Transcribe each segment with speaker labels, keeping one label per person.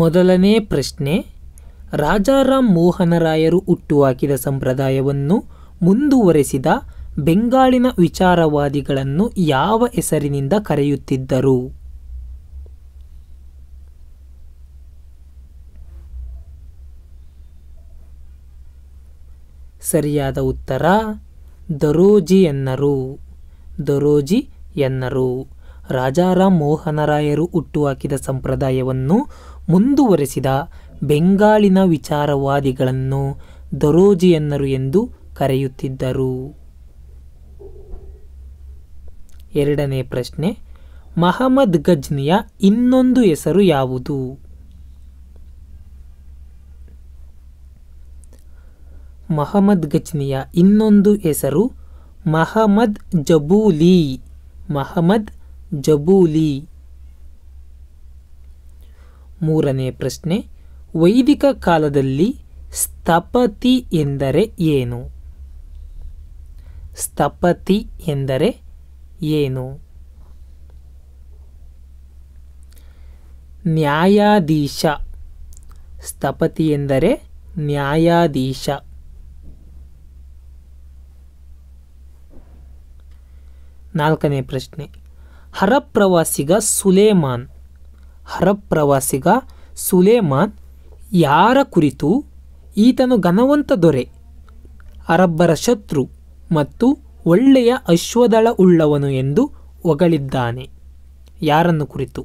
Speaker 1: ಮೊದಲನೇ ಪ್ರಶ್ನೆ ರಾಜಾರಾಮ್ ಮೋಹನರಾಯರು ಹುಟ್ಟುಹಾಕಿದ ಸಂಪ್ರದಾಯವನ್ನು ಮುಂದುವರೆಸಿದ ಬೆಂಗಾಳಿನ ವಿಚಾರವಾದಿಗಳನ್ನು ಯಾವ ಹೆಸರಿನಿಂದ ಕರೆಯುತ್ತಿದ್ದರು ಸರಿಯಾದ ಉತ್ತರ ದರೋಜಿ ಎನ್ನರು ದರೋಜಿ ಎನ್ನರು ರಾಜಾರಾಮ್ ಮೋಹನರಾಯರು ಹುಟ್ಟುಹಾಕಿದ ಸಂಪ್ರದಾಯವನ್ನು ಮುಂದುವರೆಸಿದ ಬೆಂಗಾಳಿನ ವಿಚಾರವಾದಿಗಳನ್ನು ದರೋಜಿಯನ್ನರು ಎಂದು ಕರೆಯುತ್ತಿದ್ದರು ಎರಡನೇ ಪ್ರಶ್ನೆ ಮಹಮ್ಮದ್ ಗಜ್ನಿಯ ಇನ್ನೊಂದು ಹೆಸರು ಯಾವುದು ಮಹಮ್ಮದ್ ಗಜ್ನಿಯ ಇನ್ನೊಂದು ಹೆಸರು ಮಹಮ್ಮದ್ ಜಬೂಲಿ ಮಹಮ್ಮದ್ ಜಬೂಲಿ ಮೂರನೇ ಪ್ರಶ್ನೆ ವೈದಿಕ ಕಾಲದಲ್ಲಿ ಸ್ಥಪತಿ ಎಂದರೆ ಏನು ಸ್ಥಪತಿ ಎಂದರೆ ಏನು ನ್ಯಾಯಾಧೀಶ ಸ್ಥಪತಿ ಎಂದರೆ ನ್ಯಾಯಾಧೀಶ ನಾಲ್ಕನೇ ಪ್ರಶ್ನೆ ಹರಪ್ರವಾಸಿಗ ಸುಲೇಮಾನ್ ಹರಬ್ ಪ್ರವಾಸಿಗ ಸುಲೇಮಾನ್ ಯಾರ ಕುರಿತು ಈತನು ಘನವಂತ ದೊರೆ ಅರಬ್ಬರ ಶತ್ರು ಮತ್ತು ಒಳ್ಳೆಯ ಅಶ್ವದಳ ಉಳ್ಳವನು ಎಂದು ಒಗಳಿದ್ದಾನೆ ಯಾರನ್ನು ಕುರಿತು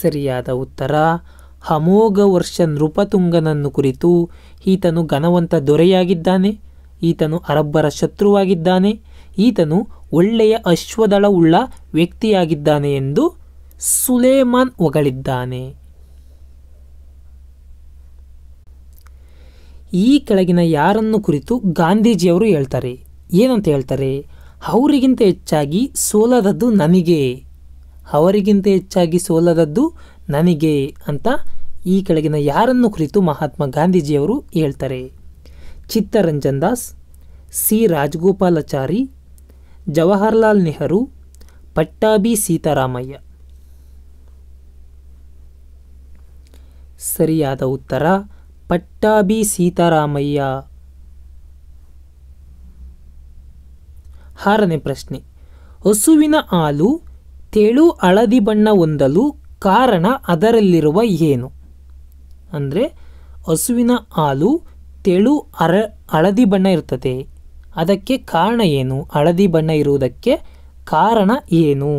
Speaker 1: ಸರಿಯಾದ ಉತ್ತರ ಹಮೋಗ ವರ್ಷ ನೃಪತುಂಗನನ್ನು ಕುರಿತು ಈತನು ಘನವಂತ ದೊರೆಯಾಗಿದ್ದಾನೆ ಈತನು ಅರಬ್ಬರ ಶತ್ರುವಾಗಿದ್ದಾನೆ ಈತನು ಒಳ್ಳೆಯ ಅಶ್ವದಳವುಳ್ಳ ವ್ಯಕ್ತಿಯಾಗಿದ್ದಾನೆ ಎಂದು ಸುಲೇಮಾನ್ ಹೊಗಳಿದ್ದಾನೆ ಈ ಕೆಳಗಿನ ಯಾರನ್ನು ಕುರಿತು ಗಾಂಧೀಜಿಯವರು ಹೇಳ್ತಾರೆ ಏನಂತ ಹೇಳ್ತಾರೆ ಅವರಿಗಿಂತ ಹೆಚ್ಚಾಗಿ ಸೋಲದದ್ದು ನನಗೆ ಅವರಿಗಿಂತ ಹೆಚ್ಚಾಗಿ ಸೋಲದದ್ದು ನನಗೆ ಅಂತ ಈ ಕೆಳಗಿನ ಯಾರನ್ನು ಕುರಿತು ಮಹಾತ್ಮ ಗಾಂಧೀಜಿಯವರು ಹೇಳ್ತಾರೆ ಚಿತ್ತರಂಜನ್ ದಾಸ್ ಸಿ ರಾಜಗೋಪಾಲಾಚಾರಿ ಜವಾಹರ್ಲಾಲ್ ನೆಹರು ಪಟ್ಟಾಭಿ ಸೀತಾರಾಮಯ್ಯ ಸರಿಯಾದ ಉತ್ತರ ಪಟ್ಟಾಭಿ ಸೀತಾರಾಮಯ್ಯ ಆರನೇ ಪ್ರಶ್ನೆ ಹಸುವಿನ ಹಾಲು ತೆಳು ಹಳದಿ ಬಣ್ಣ ಹೊಂದಲು ಕಾರಣ ಅದರಲ್ಲಿರುವ ಏನು ಅಂದರೆ ಹಸುವಿನ ಹಾಲು ತೆಳು ಅರ ಹಳದಿ ಬಣ್ಣ ಇರ್ತದೆ ಅದಕ್ಕೆ ಕಾರಣ ಏನು ಹಳದಿ ಬಣ್ಣ ಇರುವುದಕ್ಕೆ ಕಾರಣ ಏನು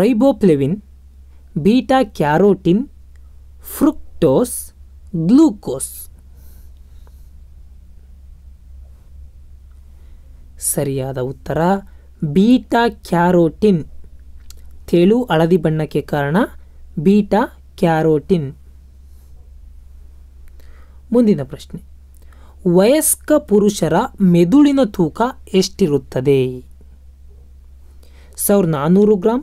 Speaker 1: riboflavin beta carotene fructose glucose ಸರಿಯಾದ ಉತ್ತರ ಬೀಟಾ ಕ್ಯಾರೋಟಿನ್ ತೆಳು ಹಳದಿ ಬಣ್ಣಕ್ಕೆ ಕಾರಣ ಬೀಟಾ ಕ್ಯಾರೋಟಿನ್ ಮುಂದಿನ ಪ್ರಶ್ನೆ ವಯಸ್ಕ ಪುರುಷರ ಮೆದುಳಿನ ತೂಕ ಎಷ್ಟಿರುತ್ತದೆ ಸಾವಿರದ ನಾನ್ನೂರು ಗ್ರಾಮ್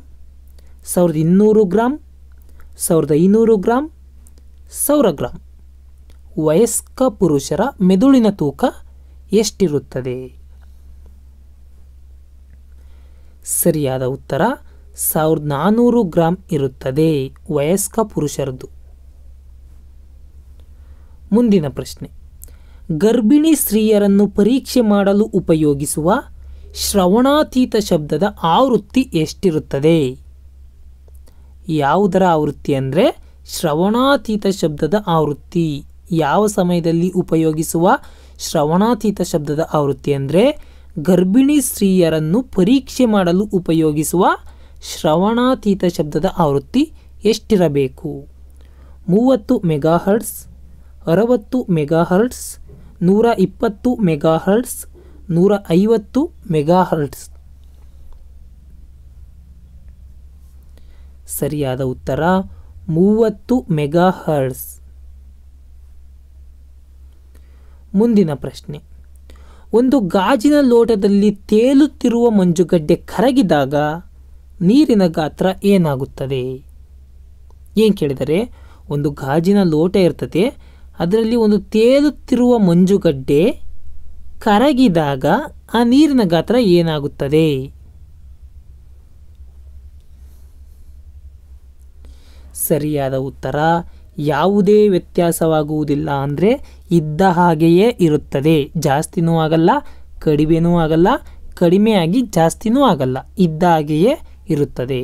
Speaker 1: ಸಾವಿರದ ಇನ್ನೂರು ಗ್ರಾಮ್ ಸಾವಿರದ ಐನೂರು ಗ್ರಾಮ್ ಸಾವಿರ ಗ್ರಾಮ್ ವಯಸ್ಕ ಪುರುಷರ ಮೆದುಳಿನ ತೂಕ ಎಷ್ಟಿರುತ್ತದೆ ಸರಿಯಾದ ಉತ್ತರ ಸಾವಿರದ ನಾನ್ನೂರು ಗ್ರಾಂ ಇರುತ್ತದೆ ವಯಸ್ಕ ಪುರುಷರದ್ದು ಮುಂದಿನ ಪ್ರಶ್ನೆ ಗರ್ಭಿಣಿ ಸ್ತ್ರೀಯರನ್ನು ಪರೀಕ್ಷೆ ಮಾಡಲು ಉಪಯೋಗಿಸುವ ಶ್ರವಣಾತೀತ ಶಬ್ದದ ಆವೃತ್ತಿ ಎಷ್ಟಿರುತ್ತದೆ ಯಾವುದರ ಆವೃತ್ತಿ ಅಂದರೆ ಶ್ರವಣಾತೀತ ಶಬ್ದದ ಆವೃತ್ತಿ ಯಾವ ಸಮಯದಲ್ಲಿ ಉಪಯೋಗಿಸುವ ಶ್ರವಣಾತೀತ ಶಬ್ದದ ಆವೃತ್ತಿ ಅಂದರೆ ಗರ್ಭಿಣಿ ಸ್ತ್ರೀಯರನ್ನು ಪರೀಕ್ಷೆ ಮಾಡಲು ಉಪಯೋಗಿಸುವ ಶ್ರವಣಾತೀತ ಶಬ್ದದ ಆವೃತ್ತಿ ಎಷ್ಟಿರಬೇಕು ಮೂವತ್ತು ಮೆಗಾಹರ್ಟ್ಸ್ ಅರವತ್ತು ಮೆಗಾಹರ್ಟ್ಸ್ ನೂರ ಇಪ್ಪತ್ತು ಮೆಗಾಹರ್ಟ್ಸ್ ನೂರ ಐವತ್ತು ಮೆಗಾಹರ್ಟ್ಸ್ ಸರಿಯಾದ ಉತ್ತರ ಮೂವತ್ತು ಮೆಗಾಹರ್ಟ್ಸ್ ಮುಂದಿನ ಪ್ರಶ್ನೆ ಒಂದು ಗಾಜಿನ ಲೋಟದಲ್ಲಿ ತೇಲುತ್ತಿರುವ ಮಂಜುಗಡ್ಡೆ ಕರಗಿದಾಗ ನೀರಿನ ಗಾತ್ರ ಏನಾಗುತ್ತದೆ ಏನು ಕೇಳಿದರೆ ಒಂದು ಗಾಜಿನ ಲೋಟ ಇರ್ತದೆ ಅದರಲ್ಲಿ ಒಂದು ತೇಲುತ್ತಿರುವ ಮಂಜುಗಡ್ಡೆ ಕರಗಿದಾಗ ಆ ನೀರಿನ ಗಾತ್ರ ಏನಾಗುತ್ತದೆ ಸರಿಯಾದ ಉತ್ತರ ಯಾವುದೇ ವ್ಯತ್ಯಾಸವಾಗುವುದಿಲ್ಲ ಅಂದರೆ ಇದ್ದ ಹಾಗೆಯೇ ಇರುತ್ತದೆ ಜಾಸ್ತಿನೂ ಆಗಲ್ಲ ಕಡಿಮೆನೂ ಆಗಲ್ಲ ಕಡಿಮೆಯಾಗಿ ಜಾಸ್ತಿನೂ ಆಗಲ್ಲ ಇದ್ದ ಹಾಗೆಯೇ ಇರುತ್ತದೆ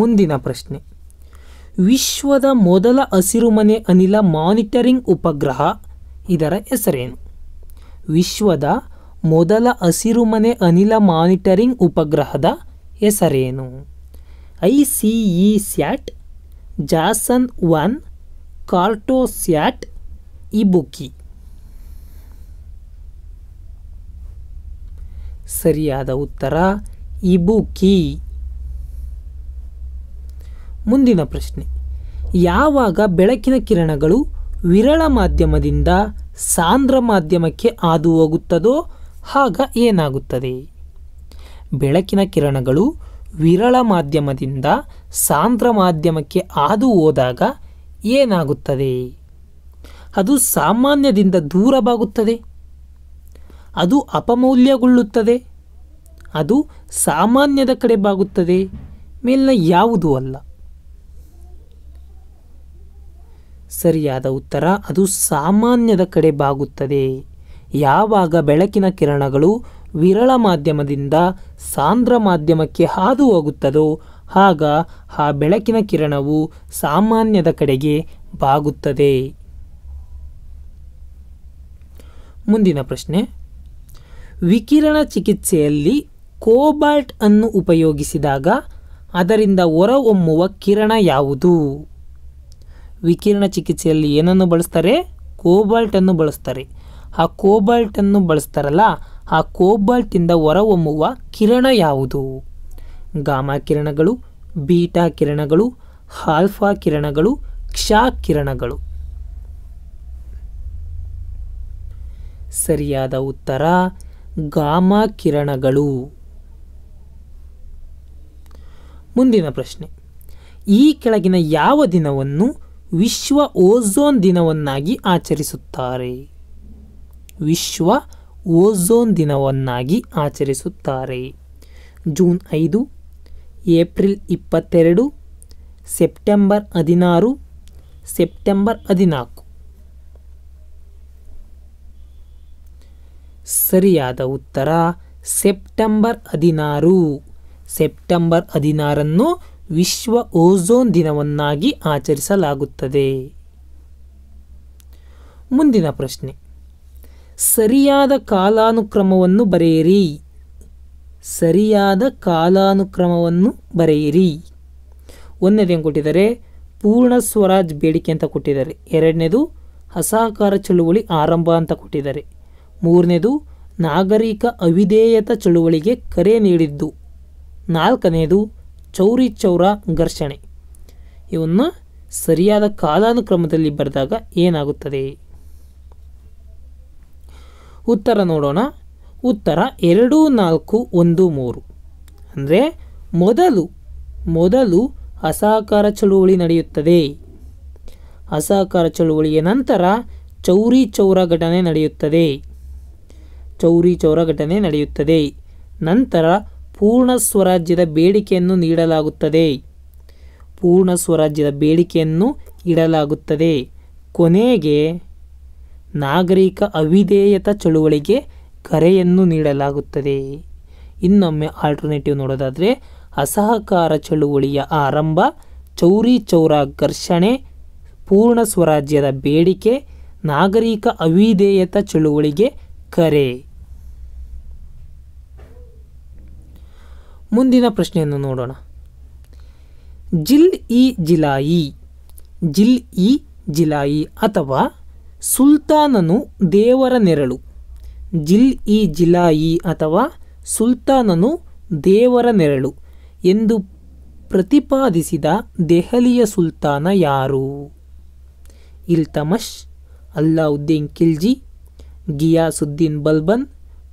Speaker 1: ಮುಂದಿನ ಪ್ರಶ್ನೆ ವಿಶ್ವದ ಮೊದಲ ಹಸಿರುಮನೆ ಅನಿಲ ಮಾನಿಟರಿಂಗ್ ಉಪಗ್ರಹ ಇದರ ಹೆಸರೇನು ವಿಶ್ವದ ಮೊದಲ ಹಸಿರುಮನೆ ಅನಿಲ ಮಾನಿಟರಿಂಗ್ ಉಪಗ್ರಹದ ಹೆಸರೇನು I C E sat Jason one Cartosat Ibuki ಸರಿಯಾದ ಉತ್ತರ ಇಬುಕಿ ಮುಂದಿನ ಪ್ರಶ್ನೆ ಯಾವಾಗ ಬೆಳಕಿನ ಕಿರಣಗಳು ವಿರಳ ಮಾಧ್ಯಮದಿಂದ ಸಾಂದ್ರ ಮಾಧ್ಯಮಕ್ಕೆ ಹಾದು ಹೋಗುತ್ತದೋ ಆಗ ಏನಾಗುತ್ತದೆ ಬೆಳಕಿನ ಕಿರಣಗಳು ವಿರಳ ಮಾಧ್ಯಮದಿಂದ ಸಾಂದ್ರ ಮಾಧ್ಯಮಕ್ಕೆ ಹಾದು ಹೋದಾಗ ಏನಾಗುತ್ತದೆ ಅದು ಸಾಮಾನ್ಯದಿಂದ ದೂರವಾಗುತ್ತದೆ ಅದು ಅಪಮೌಲ್ಯಗೊಳ್ಳುತ್ತದೆ ಅದು ಸಾಮಾನ್ಯದ ಕಡೆ ಬಾಗುತ್ತದೆ ಮೇಲಿನ ಯಾವುದೂ ಅಲ್ಲ ಸರಿಯಾದ ಉತ್ತರ ಅದು ಸಾಮಾನ್ಯದ ಕಡೆ ಬಾಗುತ್ತದೆ ಯಾವಾಗ ಬೆಳಕಿನ ಕಿರಣಗಳು ವಿರಳ ಮಾಧ್ಯಮದಿಂದ ಸಾಂದ್ರ ಮಾಧ್ಯಮಕ್ಕೆ ಹಾದು ಹೋಗುತ್ತದೋ ಆಗ ಆ ಬೆಳಕಿನ ಕಿರಣವು ಸಾಮಾನ್ಯದ ಕಡೆಗೆ ಬಾಗುತ್ತದೆ ಮುಂದಿನ ಪ್ರಶ್ನೆ ವಿಕಿರಣ ಚಿಕಿತ್ಸೆಯಲ್ಲಿ ಕೋಬಾಲ್ಟ್ ಅನ್ನು ಉಪಯೋಗಿಸಿದಾಗ ಅದರಿಂದ ಹೊರಹೊಮ್ಮುವ ಕಿರಣ ಯಾವುದು ವಿಕಿರಣ ಚಿಕಿತ್ಸೆಯಲ್ಲಿ ಏನನ್ನು ಬಳಸ್ತಾರೆ ಕೋಬಾಲ್ಟನ್ನು ಬಳಸ್ತಾರೆ ಆ ಕೋಬಾಲ್ಟನ್ನು ಬಳಸ್ತಾರಲ್ಲ ಆ ಕೋಬಾಲ್ಟಿಂದ ಹೊರಹೊಮ್ಮುವ ಕಿರಣ ಯಾವುದು ಗಾಮಾ ಕಿರಣಗಳು ಬೀಟಾ ಕಿರಣಗಳು ಆಲ್ಫಾ ಕಿರಣಗಳು ಕ್ಷಾ ಕಿರಣಗಳು ಸರಿಯಾದ ಉತ್ತರ ಗಾಮ ಕಿರಣಗಳು ಮುಂದಿನ ಪ್ರಶ್ನೆ ಈ ಕೆಳಗಿನ ಯಾವ ದಿನವನ್ನು ವಿಶ್ವ ಓಝೋನ್ ದಿನವನ್ನಾಗಿ ಆಚರಿಸುತ್ತಾರೆ ವಿಶ್ವ ಓಝೋನ್ ದಿನವನ್ನಾಗಿ ಆಚರಿಸುತ್ತಾರೆ ಜೂನ್ ಐದು ಏಪ್ರಿಲ್ ಇಪ್ಪತ್ತೆರಡು ಸೆಪ್ಟೆಂಬರ್ ಹದಿನಾರು ಸೆಪ್ಟೆಂಬರ್ ಹದಿನಾಲ್ಕು ಸರಿಯಾದ ಉತ್ತರ ಸೆಪ್ಟೆಂಬರ್ ಹದಿನಾರು ಸೆಪ್ಟೆಂಬರ್ ಹದಿನಾರನ್ನು ವಿಶ್ವ ಓಝೋನ್ ದಿನವನ್ನಾಗಿ ಆಚರಿಸಲಾಗುತ್ತದೆ ಮುಂದಿನ ಪ್ರಶ್ನೆ ಸರಿಯಾದ ಕಾಲಾನುಕ್ರಮವನ್ನು ಬರೆಯಿರಿ ಸರಿಯಾದ ಕಾಲಾನುಕ್ರಮವನ್ನು ಬರೆಯಿರಿ ಒಂದನೇದೇನು ಕೊಟ್ಟಿದ್ದಾರೆ ಪೂರ್ಣ ಸ್ವರಾಜ್ ಬೇಡಿಕೆ ಅಂತ ಕೊಟ್ಟಿದ್ದಾರೆ ಎರಡನೇದು ಅಸಹಕಾರ ಚಳುವಳಿ ಆರಂಭ ಅಂತ ಕೊಟ್ಟಿದ್ದಾರೆ ಮೂರನೇದು ನಾಗರಿಕ ಅವಿಧೇಯತ ಚಳುವಳಿಗೆ ಕರೆ ನೀಡಿದ್ದು ನಾಲ್ಕನೆಯದು ಚೌರಿ ಚೌರ ಘರ್ಷಣೆ ಇವನ್ನು ಸರಿಯಾದ ಕಾಲಾನುಕ್ರಮದಲ್ಲಿ ಬರೆದಾಗ ಏನಾಗುತ್ತದೆ ಉತ್ತರ ನೋಡೋಣ ಉತ್ತರ ಎರಡು ನಾಲ್ಕು ಒಂದು ಮೂರು ಅಂದರೆ ಮೊದಲು ಮೊದಲು ಅಸಹಕಾರ ಚಳುವಳಿ ನಡೆಯುತ್ತದೆ ಅಸಹಕಾರ ಚಳುವಳಿಯ ನಂತರ ಚೌರಿ ಚೌರ ಘಟನೆ ನಡೆಯುತ್ತದೆ ಚೌರಿ ಚೌರ ಘಟನೆ ನಡೆಯುತ್ತದೆ ನಂತರ ಪೂರ್ಣ ಸ್ವರಾಜ್ಯದ ಬೇಡಿಕೆಯನ್ನು ನೀಡಲಾಗುತ್ತದೆ ಪೂರ್ಣ ಸ್ವರಾಜ್ಯದ ಬೇಡಿಕೆಯನ್ನು ಇಡಲಾಗುತ್ತದೆ ಕೊನೆಗೆ ನಾಗರಿಕ ಅವಿಧೇಯತ ಚಳುವಳಿಗೆ ಕರೆಯನ್ನು ನೀಡಲಾಗುತ್ತದೆ ಇನ್ನೊಮ್ಮೆ ಆಲ್ಟರ್ನೇಟಿವ್ ನೋಡೋದಾದರೆ ಅಸಹಕಾರ ಚಳುವಳಿಯ ಆರಂಭ ಚೌರಿ ಚೌರ ಘರ್ಷಣೆ ಪೂರ್ಣ ಸ್ವರಾಜ್ಯದ ಬೇಡಿಕೆ ನಾಗರಿಕ ಅವಿಧೇಯತ ಚಳುವಳಿಗೆ ಕರೆ ಮುಂದಿನ ಪ್ರಶ್ನೆಯನ್ನು ನೋಡೋಣ ಜಿಲ್ ಇ ಜಿಲಾಯಿ ಜಿಲ್ ಇ ಜಿಲಾಯಿ ಅಥವಾ ಸುಲ್ತಾನನು ದೇವರ ನೆರಳು ಜಿಲ್ ಇ ಜಿಲಾಯಿ ಅಥವಾ ಸುಲ್ತಾನನು ದೇವರ ನೆರಳು ಎಂದು ಪ್ರತಿಪಾದಿಸಿದ ದೆಹಲಿಯ ಸುಲ್ತಾನ ಯಾರು ಇಲ್ತಮಶ್ ಅಲ್ಲಾವುದ್ದೀನ್ ಖಿಲ್ಜಿ ಗಿಯಾಸುದ್ದೀನ್ ಬಲ್ಬನ್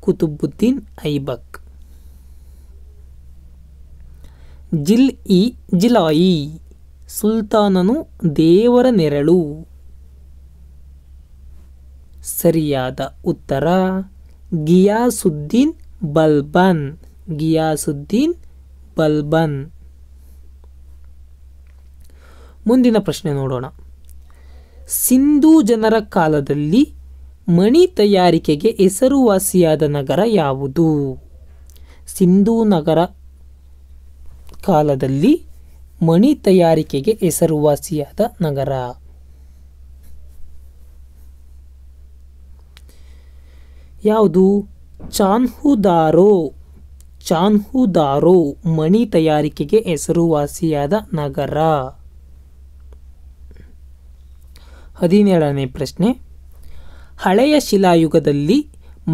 Speaker 1: ಕುತುಬುದ್ದೀನ್ ಐಬಕ್ ಜಿಲ್ ಇ ಜಿಲಾಯಿ ಸುಲ್ತಾನನು ದೇವರ ನೆರಳು ಸರಿಯಾದ ಉತ್ತರ ಗಿಯಾಸುದ್ದೀನ್ ಬಲ್ಬನ್ ಗಿಯಾಸುದ್ದೀನ್ ಬಲ್ಬನ್ ಮುಂದಿನ ಪ್ರಶ್ನೆ ನೋಡೋಣ ಸಿಂಧೂ ಜನರ ಕಾಲದಲ್ಲಿ ಮಣಿ ತಯಾರಿಕೆಗೆ ಹೆಸರುವಾಸಿಯಾದ ನಗರ ಯಾವುದು ಸಿಂಧೂ ನಗರ ಕಾಲದಲ್ಲಿ ಮಣಿ ತಯಾರಿಕೆಗೆ ಹೆಸರುವಾಸಿಯಾದ ನಗರ ಯಾವುದು ಚಾನ್ಹುದಾರೋ ಚಾನ್ಹುದಾರೋ ಮಣಿ ತಯಾರಿಕೆಗೆ ಹೆಸರುವಾಸಿಯಾದ ನಗರ ಹದಿನೇಳನೇ ಪ್ರಶ್ನೆ ಹಳೆಯ ಶಿಲಾಯುಗದಲ್ಲಿ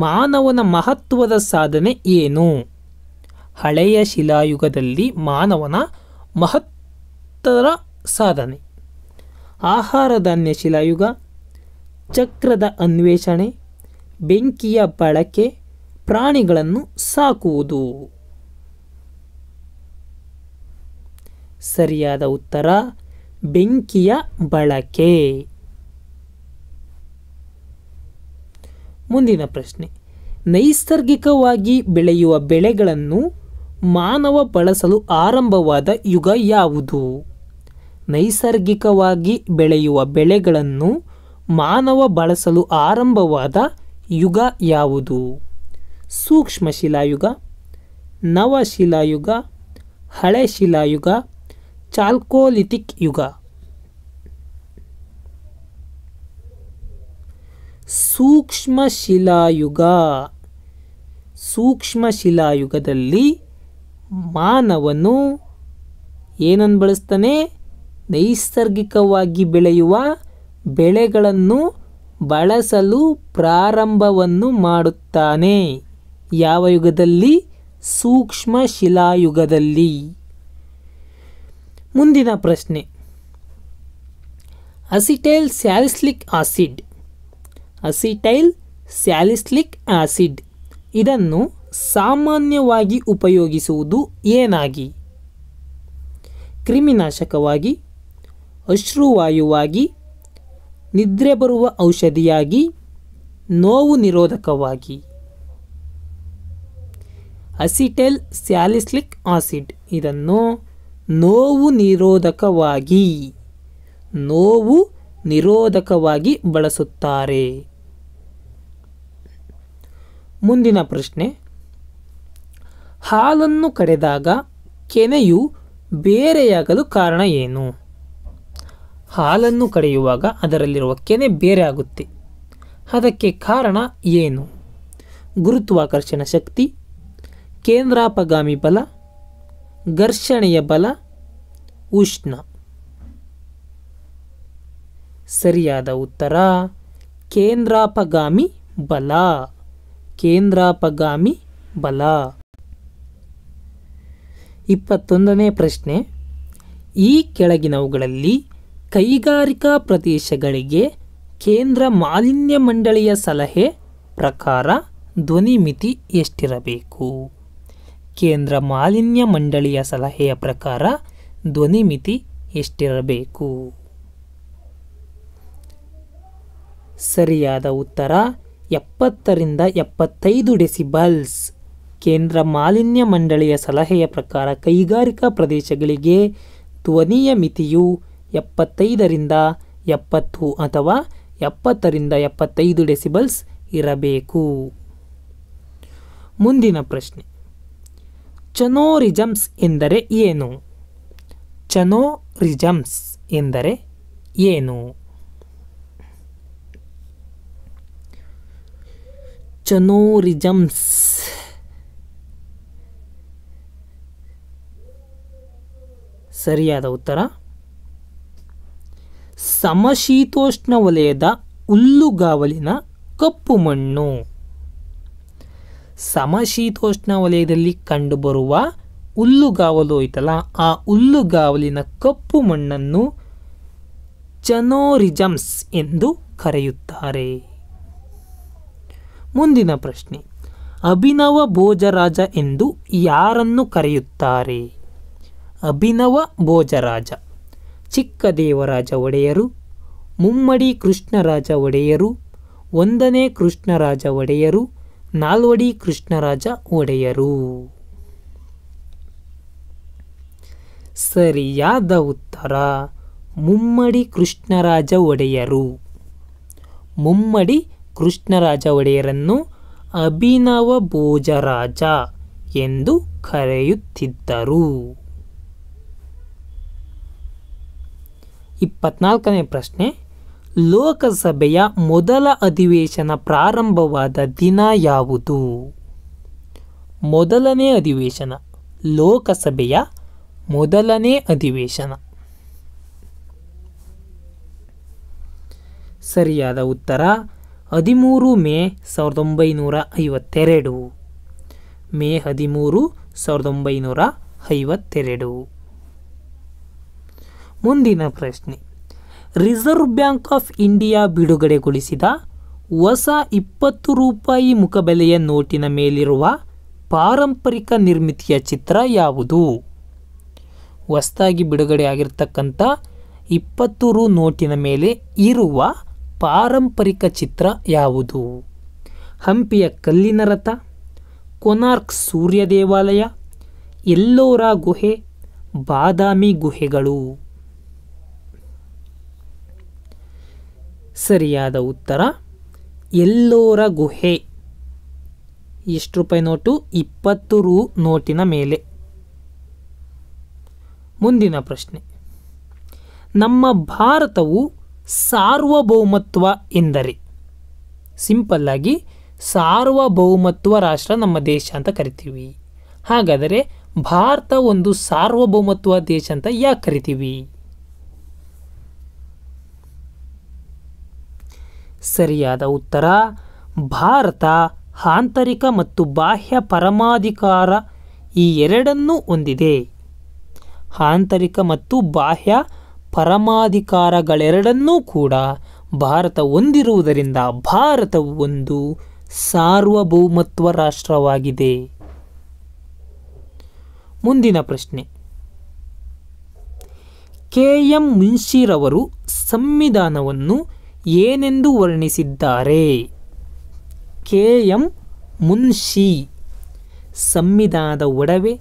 Speaker 1: ಮಾನವನ ಮಹತ್ವದ ಸಾಧನೆ ಏನು ಹಳೆಯ ಶಿಲಾಯುಗದಲ್ಲಿ ಮಾನವನ ಮಹತ್ತರ ಸಾಧನೆ ಆಹಾರ ಧಾನ್ಯ ಶಿಲಾಯುಗ ಚಕ್ರದ ಅನ್ವೇಷಣೆ ಬೆಂಕಿಯ ಬಳಕೆ ಪ್ರಾಣಿಗಳನ್ನು ಸಾಕುವುದು ಸರಿಯಾದ ಉತ್ತರ ಬೆಂಕಿಯ ಬಳಕೆ ಮುಂದಿನ ಪ್ರಶ್ನೆ ನೈಸರ್ಗಿಕವಾಗಿ ಬೆಳೆಯುವ ಬೆಳೆಗಳನ್ನು ಮಾನವ ಬಳಸಲು ಆರಂಭವಾದ ಯುಗ ಯಾವುದು ನೈಸರ್ಗಿಕವಾಗಿ ಬೆಳೆಯುವ ಬೆಳೆಗಳನ್ನು ಮಾನವ ಬಳಸಲು ಆರಂಭವಾದ ಯುಗ ಯಾವುದು ಸೂಕ್ಷ್ಮ ಶಿಲಾಯುಗ ನವಶಿಲಾಯುಗ ಹಳೆ ಶಿಲಾಯುಗ ಚಾಲ್ಕೋಲಿಥಿಕ್ ಯುಗ ಸೂಕ್ಷ್ಮ ಶಿಲಾಯುಗ ಸೂಕ್ಷ್ಮ ಶಿಲಾಯುಗದಲ್ಲಿ ಮಾನವನು ಏನನ್ನು ಬಳಸ್ತಾನೆ ನೈಸರ್ಗಿಕವಾಗಿ ಬೆಳೆಯುವ ಬೆಳೆಗಳನ್ನು ಬಳಸಲು ಪ್ರಾರಂಭವನ್ನು ಮಾಡುತ್ತಾನೆ ಯಾವ ಯುಗದಲ್ಲಿ ಸೂಕ್ಷ್ಮ ಶಿಲಾಯುಗದಲ್ಲಿ ಮುಂದಿನ ಪ್ರಶ್ನೆ acetyl salicylic acid acetyl salicylic acid ಇದನ್ನು ಸಾಮಾನ್ಯವಾಗಿ ಉಪಯೋಗಿಸುವುದು ಏನಾಗಿ ಕ್ರಿಮಿನಾಶಕವಾಗಿ ಅಶ್ರುವಾಯುವಾಗಿ ನಿದ್ರೆ ಬರುವ ಔಷಧಿಯಾಗಿ ನೋವು ನಿರೋಧಕವಾಗಿ ಅಸಿಟೆಲ್ ಸ್ಯಾಲಿಸ್ಲಿಕ್ ಆಸಿಡ್ ಇದನ್ನು ನೋವು ನಿರೋಧಕವಾಗಿ ನೋವು ನಿರೋಧಕವಾಗಿ ಬಳಸುತ್ತಾರೆ ಮುಂದಿನ ಪ್ರಶ್ನೆ ಹಾಲನ್ನು ಕಡೆದಾಗ ಕೆನೆಯು ಬೇರೆಯಾಗಲು ಕಾರಣ ಏನು ಹಾಲನ್ನು ಕಡೆಯುವಾಗ ಅದರಲ್ಲಿರುವ ಕೆನೆ ಬೇರೆ ಆಗುತ್ತೆ ಅದಕ್ಕೆ ಕಾರಣ ಏನು ಗುರುತ್ವಾಕರ್ಷಣ ಶಕ್ತಿ ಕೇಂದ್ರಾಪಗಾಮಿ ಬಲ ಘರ್ಷಣೆಯ ಬಲ ಉಷ್ಣ ಸರಿಯಾದ ಉತ್ತರ ಕೇಂದ್ರಾಪಗಾಮಿ ಬಲ ಕೇಂದ್ರಾಪಗಾಮಿ ಬಲ ಇಪ್ಪತ್ತೊಂದನೇ ಪ್ರಶ್ನೆ ಈ ಕೆಳಗಿನವುಗಳಲ್ಲಿ ಕೈಗಾರಿಕಾ ಪ್ರದೇಶಗಳಿಗೆ ಕೇಂದ್ರ ಮಾಲಿನ್ಯ ಮಂಡಳಿಯ ಸಲಹೆ ಪ್ರಕಾರ ಧ್ವನಿ ಮಿತಿ ಎಷ್ಟಿರಬೇಕು ಕೇಂದ್ರ ಮಾಲಿನ್ಯ ಮಂಡಳಿಯ ಸಲಹೆಯ ಪ್ರಕಾರ ಧ್ವನಿ ಮಿತಿ ಎಷ್ಟಿರಬೇಕು ಸರಿಯಾದ ಉತ್ತರ ಎಪ್ಪತ್ತರಿಂದ ಎಪ್ಪತ್ತೈದು ಡೆಸಿಬಲ್ಸ್ ಕೇಂದ್ರ ಮಾಲಿನ್ಯ ಮಂಡಳಿಯ ಸಲಹೆಯ ಪ್ರಕಾರ ಕೈಗಾರಿಕಾ ಪ್ರದೇಶಗಳಿಗೆ ಧ್ವನಿಯ ಮಿತಿಯು ಎಪ್ಪತ್ತೈದರಿಂದ ಎಪ್ಪತ್ತು ಅಥವಾ ಎಪ್ಪತ್ತರಿಂದ ಎಪ್ಪತ್ತೈದು ಡೆಸಿಬಲ್ಸ್ ಇರಬೇಕು ಮುಂದಿನ ಪ್ರಶ್ನೆ ಚನೋರಿಜಮ್ಸ್ ಎಂದರೆ ಏನು ಚನೋರಿಜಮ್ಸ್ ಎಂದರೆ ಏನು ಚನೋರಿಜಮ್ಸ್ ಸರಿಯಾದ ಉತ್ತರ ಸಮಶೀತೋಷ್ಣ ವಲಯದ ಹುಲ್ಲುಗಾವಲಿನ ಕಪ್ಪು ಮಣ್ಣು ಸಮಶೀತೋಷ್ಣ ವಲಯದಲ್ಲಿ ಕಂಡುಬರುವ ಹುಲ್ಲುಗಾವಲು ಐತಲ್ಲ ಆ ಹುಲ್ಲುಗಾವಲಿನ ಕಪ್ಪು ಮಣ್ಣನ್ನು ಚನೋರಿಜಮ್ಸ್ ಎಂದು ಕರೆಯುತ್ತಾರೆ ಮುಂದಿನ ಪ್ರಶ್ನೆ ಅಭಿನವ ಭೋಜರಾಜ ಎಂದು ಯಾರನ್ನು ಕರೆಯುತ್ತಾರೆ ಅಭಿನವ ಭೋಜರಾಜ ಚಿಕ್ಕದೇವರಾಜ ಒಡೆಯರು ಮುಮ್ಮಡಿ ಕೃಷ್ಣರಾಜ ಒಡೆಯರು ಒಂದನೇ ಕೃಷ್ಣರಾಜ ಒಡೆಯರು ನಾಲ್ವಡಿ ಕೃಷ್ಣರಾಜ ಒಡೆಯರು ಸರಿಯಾದ ಉತ್ತರ ಮುಮ್ಮಡಿ ಕೃಷ್ಣರಾಜ ಒಡೆಯರು ಮುಮ್ಮಡಿ ಕೃಷ್ಣರಾಜ ಒಡೆಯರನ್ನು ಅಭಿನವ ಭೋಜರಾಜ ಎಂದು ಕರೆಯುತ್ತಿದ್ದರು ಇಪ್ಪತ್ನಾಲ್ಕನೇ ಪ್ರಶ್ನೆ ಲೋಕಸಭೆಯ ಮೊದಲ ಅಧಿವೇಶನ ಪ್ರಾರಂಭವಾದ ದಿನ ಯಾವುದು ಮೊದಲನೇ ಅಧಿವೇಶನ ಲೋಕಸಭೆಯ ಮೊದಲನೇ ಅಧಿವೇಶನ ಸರಿಯಾದ ಉತ್ತರ ಹದಿಮೂರು ಮೇ ಸಾವಿರದ ಒಂಬೈನೂರ ಐವತ್ತೆರಡು ಮೇ ಹದಿಮೂರು ಸಾವಿರದ ಒಂಬೈನೂರ ಐವತ್ತೆರಡು ಮುಂದಿನ ಪ್ರಶ್ನೆ ರಿಸರ್ವ್ ಬ್ಯಾಂಕ್ ಆಫ್ ಇಂಡಿಯಾ ಬಿಡುಗಡೆಗೊಳಿಸಿದ ಹೊಸ ಇಪ್ಪತ್ತು ರೂಪಾಯಿ ಮುಖಬೆಲೆಯ ನೋಟಿನ ಮೇಲಿರುವ ಪಾರಂಪರಿಕ ನಿರ್ಮಿತಿಯ ಚಿತ್ರ ಯಾವುದು ಹೊಸದಾಗಿ ಬಿಡುಗಡೆಯಾಗಿರ್ತಕ್ಕಂಥ ಇಪ್ಪತ್ತು ರು ನೋಟಿನ ಮೇಲೆ ಇರುವ ಪಾರಂಪರಿಕ ಚಿತ್ರ ಯಾವುದು ಹಂಪಿಯ ಕಲ್ಲಿನ ರಥ ಕೊನಾರ್ಕ್ ಸೂರ್ಯ ದೇವಾಲಯ ಎಲ್ಲೋರಾ ಗುಹೆ ಬಾದಾಮಿ ಗುಹೆಗಳು ಸರಿಯಾದ ಉತ್ತರ ಎಲ್ಲೋರ ಗುಹೆ ಎಷ್ಟು ರೂಪಾಯಿ ನೋಟು ಇಪ್ಪತ್ತು ರೂ ನೋಟಿನ ಮೇಲೆ ಮುಂದಿನ ಪ್ರಶ್ನೆ ನಮ್ಮ ಭಾರತವು ಸಾರ್ವಭೌಮತ್ವ ಎಂದರೆ ಸಿಂಪಲ್ಲಾಗಿ ಸಾರ್ವಭೌಮತ್ವ ರಾಷ್ಟ್ರ ನಮ್ಮ ದೇಶ ಅಂತ ಕರಿತೀವಿ ಹಾಗಾದರೆ ಭಾರತ ಒಂದು ಸಾರ್ವಭೌಮತ್ವ ದೇಶ ಅಂತ ಯಾಕೆ ಕರಿತೀವಿ ಸರಿಯಾದ ಉತ್ತರ ಭಾರತ ಆಂತರಿಕ ಮತ್ತು ಬಾಹ್ಯ ಪರಮಾಧಿಕಾರ ಈ ಎರಡನ್ನೂ ಹೊಂದಿದೆ ಆಂತರಿಕ ಮತ್ತು ಬಾಹ್ಯ ಪರಮಾಧಿಕಾರಗಳೆರಡನ್ನೂ ಕೂಡ ಭಾರತ ಹೊಂದಿರುವುದರಿಂದ ಭಾರತವು ಒಂದು ಸಾರ್ವಭೌಮತ್ವ ರಾಷ್ಟ್ರವಾಗಿದೆ ಮುಂದಿನ ಪ್ರಶ್ನೆ ಕೆ ಎಂ ಮುನ್ಶಿರವರು ಸಂವಿಧಾನವನ್ನು ಏನೆಂದು ವರ್ಣಿಸಿದ್ದಾರೆ ಕೆ ಎಂ ಮುನ್ಶಿ ಸಂವಿಧಾನದ ಒಡವೆ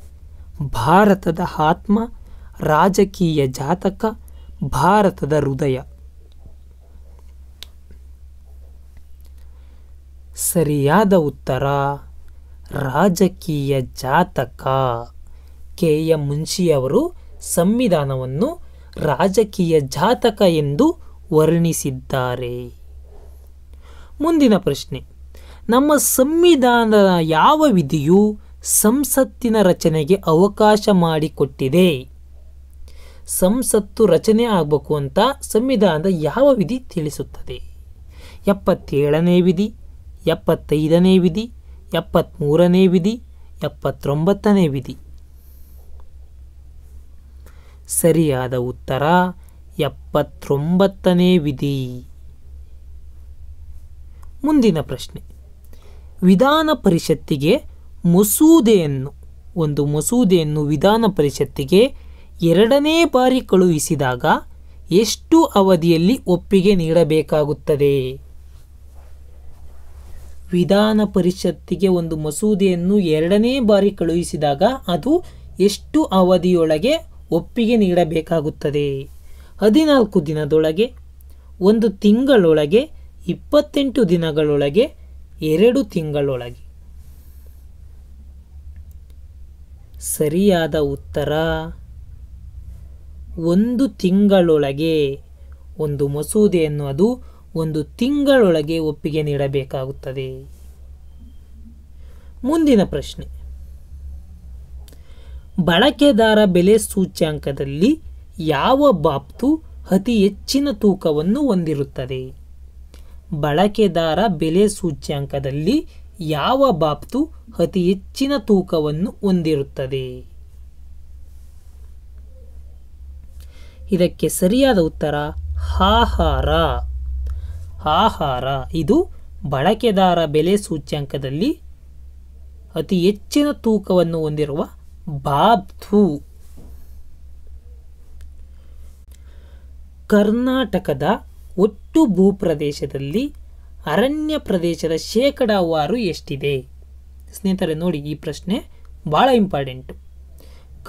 Speaker 1: ಭಾರತದ ಆತ್ಮ ರಾಜಕೀಯ ಜಾತಕ ಭಾರತದ ಹೃದಯ ಸರಿಯಾದ ಉತ್ತರ ರಾಜಕೀಯ ಜಾತಕ ಕೆ ಎಂ ಮುನ್ಶಿಯವರು ಸಂವಿಧಾನವನ್ನು ರಾಜಕೀಯ ಜಾತಕ ಎಂದು ವರ್ಣಿಸಿದ್ದಾರೆ ಮುಂದಿನ ಪ್ರಶ್ನೆ ನಮ್ಮ ಸಂವಿಧಾನದ ಯಾವ ವಿಧಿಯು ಸಂಸತ್ತಿನ ರಚನೆಗೆ ಅವಕಾಶ ಮಾಡಿಕೊಟ್ಟಿದೆ ಸಂಸತ್ತು ರಚನೆ ಆಗಬೇಕು ಅಂತ ಸಂವಿಧಾನದ ಯಾವ ವಿಧಿ ತಿಳಿಸುತ್ತದೆ ಎಪ್ಪತ್ತೇಳನೇ ವಿಧಿ ಎಪ್ಪತ್ತೈದನೇ ವಿಧಿ ಎಪ್ಪತ್ತ್ಮೂರನೇ ವಿಧಿ ಎಪ್ಪತ್ತೊಂಬತ್ತನೇ ವಿಧಿ ಸರಿಯಾದ ಉತ್ತರ ಎಪ್ಪತ್ತೊಂಬತ್ತನೇ ವಿಧಿ ಮುಂದಿನ ಪ್ರಶ್ನೆ ವಿಧಾನ ಪರಿಷತ್ತಿಗೆ ಮಸೂದೆಯನ್ನು ಒಂದು ಮಸೂದೆಯನ್ನು ವಿಧಾನ ಪರಿಷತ್ತಿಗೆ ಎರಡನೇ ಬಾರಿ ಕಳುಹಿಸಿದಾಗ ಎಷ್ಟು ಅವಧಿಯಲ್ಲಿ ಒಪ್ಪಿಗೆ ನೀಡಬೇಕಾಗುತ್ತದೆ ವಿಧಾನ ಪರಿಷತ್ತಿಗೆ ಒಂದು ಮಸೂದೆಯನ್ನು ಎರಡನೇ ಬಾರಿ ಕಳುಹಿಸಿದಾಗ ಅದು ಎಷ್ಟು ಅವಧಿಯೊಳಗೆ ಒಪ್ಪಿಗೆ ನೀಡಬೇಕಾಗುತ್ತದೆ ಹದಿನಾಲ್ಕು ದಿನದೊಳಗೆ ಒಂದು ತಿಂಗಳೊಳಗೆ ಇಪ್ಪತ್ತೆಂಟು ದಿನಗಳೊಳಗೆ ಎರಡು ತಿಂಗಳೊಳಗೆ ಸರಿಯಾದ ಉತ್ತರ ಒಂದು ತಿಂಗಳೊಳಗೆ ಒಂದು ಮಸೂದೆಯನ್ನು ಅದು ಒಂದು ತಿಂಗಳೊಳಗೆ ಒಪ್ಪಿಗೆ ನೀಡಬೇಕಾಗುತ್ತದೆ ಮುಂದಿನ ಪ್ರಶ್ನೆ ಬಳಕೆದಾರ ಬೆಲೆ ಸೂಚ್ಯಾಂಕದಲ್ಲಿ ಯಾವ ಬಾಪ್ತು ಅತಿ ಹೆಚ್ಚಿನ ತೂಕವನ್ನು ಹೊಂದಿರುತ್ತದೆ ಬಳಕೆದಾರ ಬೆಲೆ ಸೂಚ್ಯಾಂಕದಲ್ಲಿ ಯಾವ ಬಾಪ್ತು ಅತಿ ಹೆಚ್ಚಿನ ತೂಕವನ್ನು ಹೊಂದಿರುತ್ತದೆ ಇದಕ್ಕೆ ಸರಿಯಾದ ಉತ್ತರ ಆಹಾರ ಆಹಾರ ಇದು ಬಳಕೆದಾರ ಬೆಲೆ ಸೂಚ್ಯಾಂಕದಲ್ಲಿ ಅತಿ ಹೆಚ್ಚಿನ ತೂಕವನ್ನು ಹೊಂದಿರುವ ಬಾಬ್ತು ಕರ್ನಾಟಕದ ಒಟ್ಟು ಭೂಪ್ರದೇಶದಲ್ಲಿ ಅರಣ್ಯ ಪ್ರದೇಶದ ಶೇಕಡಾವಾರು ಎಷ್ಟಿದೆ ಸ್ನೇಹಿತರೆ ನೋಡಿ ಈ ಪ್ರಶ್ನೆ ಭಾಳ ಇಂಪಾರ್ಟೆಂಟು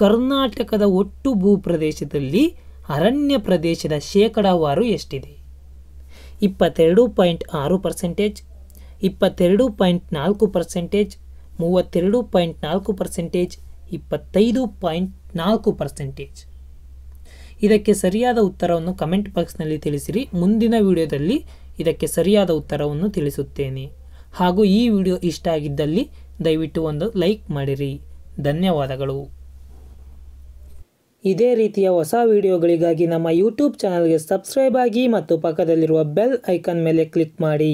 Speaker 1: ಕರ್ನಾಟಕದ ಒಟ್ಟು ಭೂ ಪ್ರದೇಶದಲ್ಲಿ ಅರಣ್ಯ ಪ್ರದೇಶದ ಶೇಕಡಾವಾರು ಎಷ್ಟಿದೆ ಇಪ್ಪತ್ತೆರಡು ಪಾಯಿಂಟ್ ಆರು ಪರ್ಸೆಂಟೇಜ್ ಇಪ್ಪತ್ತೆರಡು ಪಾಯಿಂಟ್ ನಾಲ್ಕು ಪರ್ಸೆಂಟೇಜ್ ಮೂವತ್ತೆರಡು ಪಾಯಿಂಟ್ ನಾಲ್ಕು ಪರ್ಸೆಂಟೇಜ್ ಇಪ್ಪತ್ತೈದು ಪಾಯಿಂಟ್ ನಾಲ್ಕು ಪರ್ಸೆಂಟೇಜ್ ಇದಕ್ಕೆ ಸರಿಯಾದ ಉತ್ತರವನ್ನು ಕಮೆಂಟ್ ಬಾಕ್ಸ್ನಲ್ಲಿ ತಿಳಿಸಿರಿ ಮುಂದಿನ ವಿಡಿಯೋದಲ್ಲಿ ಇದಕ್ಕೆ ಸರಿಯಾದ ಉತ್ತರವನ್ನು ತಿಳಿಸುತ್ತೇನೆ ಹಾಗೂ ಈ ವಿಡಿಯೋ ಇಷ್ಟ ಆಗಿದ್ದಲ್ಲಿ ದಯವಿಟ್ಟು ಒಂದು ಲೈಕ್ ಮಾಡಿರಿ ಧನ್ಯವಾದಗಳು ಇದೇ ರೀತಿಯ ಹೊಸ ವಿಡಿಯೋಗಳಿಗಾಗಿ ನಮ್ಮ ಯೂಟ್ಯೂಬ್ ಚಾನಲ್ಗೆ ಸಬ್ಸ್ಕ್ರೈಬ್ ಆಗಿ ಮತ್ತು ಪಕ್ಕದಲ್ಲಿರುವ ಬೆಲ್ ಐಕಾನ್ ಮೇಲೆ ಕ್ಲಿಕ್ ಮಾಡಿ